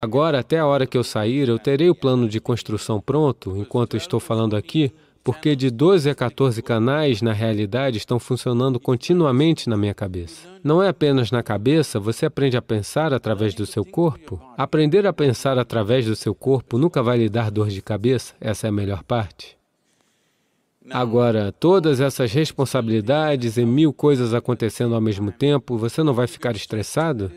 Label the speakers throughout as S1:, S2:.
S1: Agora, até a hora que eu sair, eu terei o plano de construção pronto, enquanto estou falando aqui, porque de 12 a 14 canais, na realidade, estão funcionando continuamente na minha cabeça. Não é apenas na cabeça, você aprende a pensar através do seu corpo. Aprender a pensar através do seu corpo nunca vai lhe dar dor de cabeça, essa é a melhor parte. Agora, todas essas responsabilidades e mil coisas acontecendo ao mesmo tempo, você não vai ficar estressado?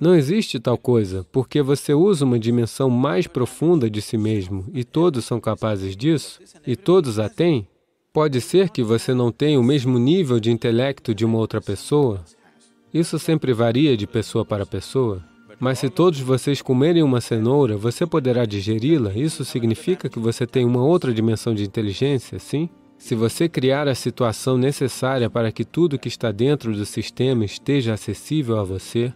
S1: Não existe tal coisa, porque você usa uma dimensão mais profunda de si mesmo, e todos são capazes disso, e todos a têm. Pode ser que você não tenha o mesmo nível de intelecto de uma outra pessoa. Isso sempre varia de pessoa para pessoa. Mas se todos vocês comerem uma cenoura, você poderá digeri-la. Isso significa que você tem uma outra dimensão de inteligência, sim? Se você criar a situação necessária para que tudo que está dentro do sistema esteja acessível a você,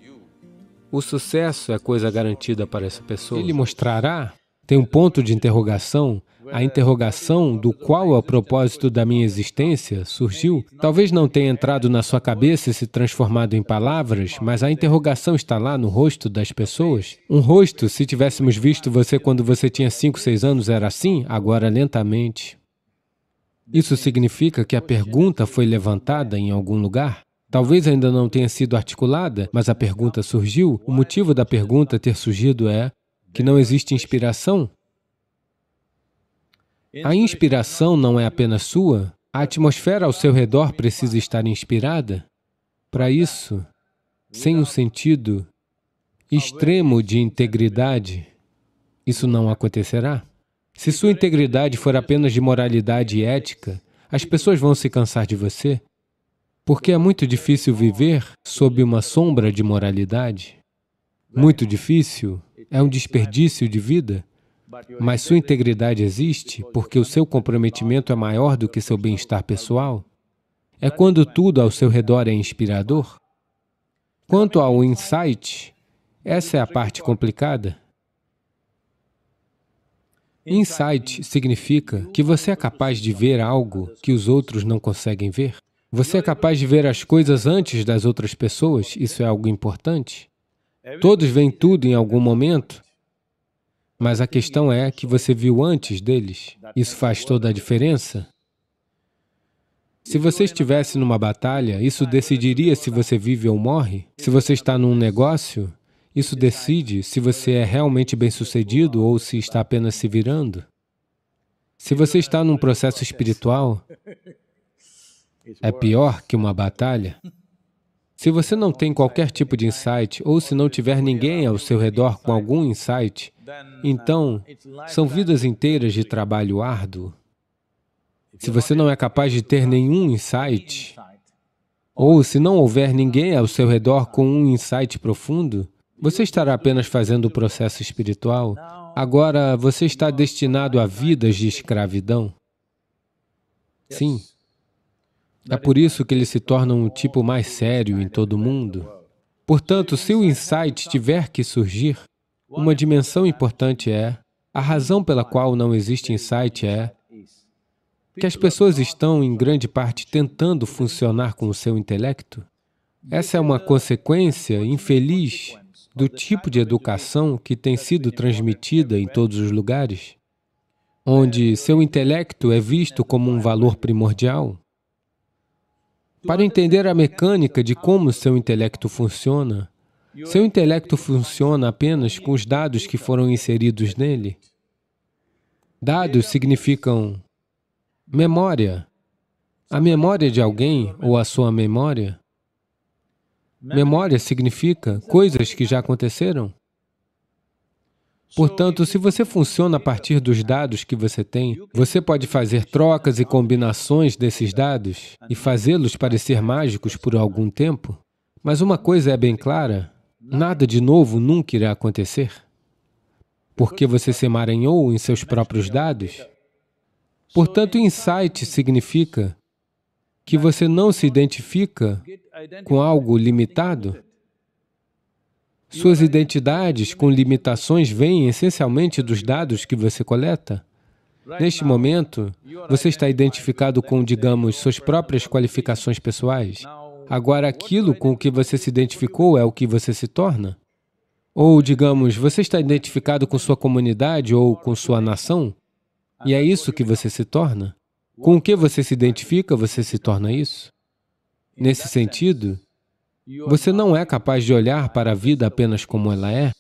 S1: o sucesso é coisa garantida para essa pessoa. Ele mostrará, tem um ponto de interrogação, a interrogação do qual é o propósito da minha existência surgiu. Talvez não tenha entrado na sua cabeça e se transformado em palavras, mas a interrogação está lá no rosto das pessoas. Um rosto, se tivéssemos visto você quando você tinha 5, 6 anos, era assim, agora lentamente. Isso significa que a pergunta foi levantada em algum lugar? Talvez ainda não tenha sido articulada, mas a pergunta surgiu. O motivo da pergunta ter surgido é que não existe inspiração a inspiração não é apenas sua, a atmosfera ao seu redor precisa estar inspirada. Para isso, sem um sentido extremo de integridade, isso não acontecerá. Se sua integridade for apenas de moralidade e ética, as pessoas vão se cansar de você, porque é muito difícil viver sob uma sombra de moralidade. Muito difícil, é um desperdício de vida mas sua integridade existe porque o seu comprometimento é maior do que seu bem-estar pessoal? É quando tudo ao seu redor é inspirador? Quanto ao insight, essa é a parte complicada. Insight significa que você é capaz de ver algo que os outros não conseguem ver. Você é capaz de ver as coisas antes das outras pessoas, isso é algo importante. Todos veem tudo em algum momento, mas a questão é que você viu antes deles. Isso faz toda a diferença? Se você estivesse numa batalha, isso decidiria se você vive ou morre? Se você está num negócio, isso decide se você é realmente bem-sucedido ou se está apenas se virando? Se você está num processo espiritual, é pior que uma batalha. Se você não tem qualquer tipo de insight, ou se não tiver ninguém ao seu redor com algum insight, então, são vidas inteiras de trabalho árduo. Se você não é capaz de ter nenhum insight, ou se não houver ninguém ao seu redor com um insight profundo, você estará apenas fazendo o processo espiritual. Agora, você está destinado a vidas de escravidão. Sim. É por isso que ele se torna um tipo mais sério em todo o mundo. Portanto, se o insight tiver que surgir, uma dimensão importante é, a razão pela qual não existe insight é que as pessoas estão, em grande parte, tentando funcionar com o seu intelecto. Essa é uma consequência infeliz do tipo de educação que tem sido transmitida em todos os lugares, onde seu intelecto é visto como um valor primordial. Para entender a mecânica de como seu intelecto funciona, seu intelecto funciona apenas com os dados que foram inseridos nele. Dados significam memória. A memória de alguém ou a sua memória. Memória significa coisas que já aconteceram. Portanto, se você funciona a partir dos dados que você tem, você pode fazer trocas e combinações desses dados e fazê-los parecer mágicos por algum tempo. Mas uma coisa é bem clara, Nada de novo nunca irá acontecer. Porque você se emaranhou em seus próprios é dados. Portanto, insight significa que você não se identifica com algo limitado. Suas identidades com limitações vêm essencialmente dos dados que você coleta. Neste momento, você está identificado com, digamos, suas próprias qualificações pessoais. Agora, aquilo com o que você se identificou é o que você se torna? Ou, digamos, você está identificado com sua comunidade ou com sua nação, e é isso que você se torna? Com o que você se identifica, você se torna isso? Nesse sentido, você não é capaz de olhar para a vida apenas como ela é.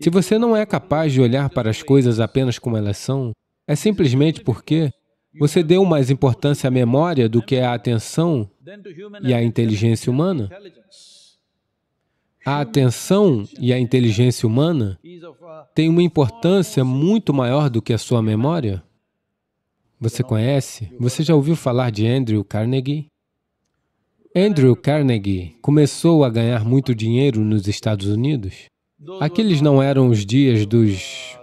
S1: Se você não é capaz de olhar para as coisas apenas como elas são, é simplesmente porque você deu mais importância à memória do que à atenção e à inteligência humana? A atenção e a inteligência humana têm uma importância muito maior do que a sua memória? Você conhece? Você já ouviu falar de Andrew Carnegie? Andrew Carnegie começou a ganhar muito dinheiro nos Estados Unidos. Aqueles não eram os dias dos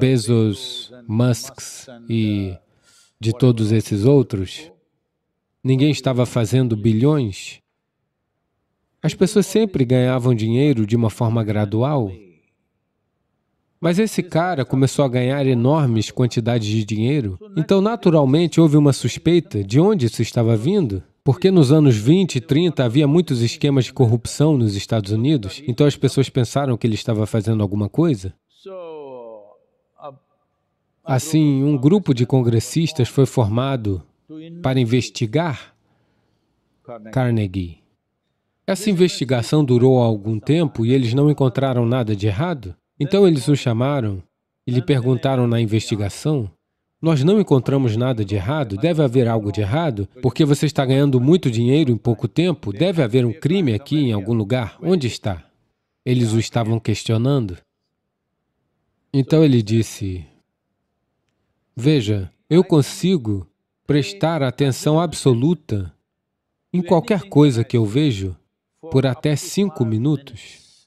S1: Bezos, Musks e de todos esses outros? Ninguém estava fazendo bilhões? As pessoas sempre ganhavam dinheiro de uma forma gradual. Mas esse cara começou a ganhar enormes quantidades de dinheiro, então naturalmente houve uma suspeita de onde isso estava vindo. Porque nos anos 20 e 30 havia muitos esquemas de corrupção nos Estados Unidos, então as pessoas pensaram que ele estava fazendo alguma coisa. Assim, um grupo de congressistas foi formado para investigar Carnegie. Essa investigação durou algum tempo e eles não encontraram nada de errado. Então eles o chamaram e lhe perguntaram na investigação, nós não encontramos nada de errado, deve haver algo de errado, porque você está ganhando muito dinheiro em pouco tempo, deve haver um crime aqui em algum lugar, onde está? Eles o estavam questionando. Então ele disse, Veja, eu consigo prestar atenção absoluta em qualquer coisa que eu vejo por até cinco minutos.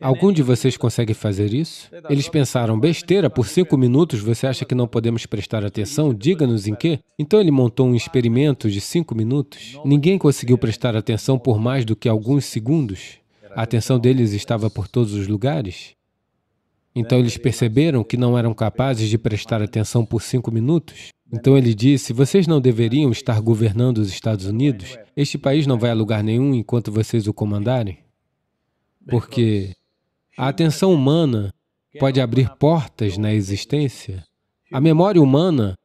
S1: Algum de vocês consegue fazer isso? Eles pensaram, besteira, por cinco minutos você acha que não podemos prestar atenção? Diga-nos em quê? Então ele montou um experimento de cinco minutos. Ninguém conseguiu prestar atenção por mais do que alguns segundos. A atenção deles estava por todos os lugares. Então eles perceberam que não eram capazes de prestar atenção por cinco minutos? Então ele disse: vocês não deveriam estar governando os Estados Unidos? Este país não vai a lugar nenhum enquanto vocês o comandarem? Porque a atenção humana pode abrir portas na existência. A memória humana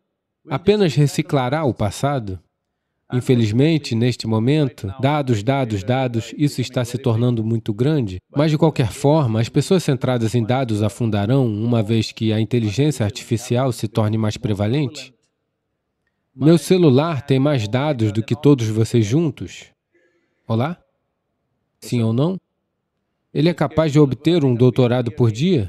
S1: apenas reciclará o passado. Infelizmente, neste momento, dados, dados, dados, isso está se tornando muito grande. Mas, de qualquer forma, as pessoas centradas em dados afundarão uma vez que a inteligência artificial se torne mais é prevalente. Meu celular é, tem é mais dados do que todos vocês juntos. Olá? Sim ou não? Ele é capaz de obter um doutorado por dia?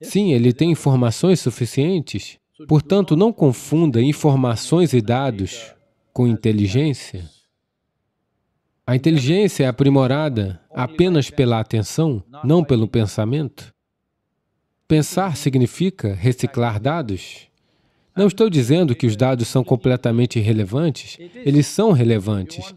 S1: Sim, ele tem informações suficientes. Portanto, não confunda informações e dados com inteligência, a inteligência é aprimorada apenas pela atenção, não pelo pensamento. Pensar significa reciclar dados. Não estou dizendo que os dados são completamente irrelevantes, eles são relevantes.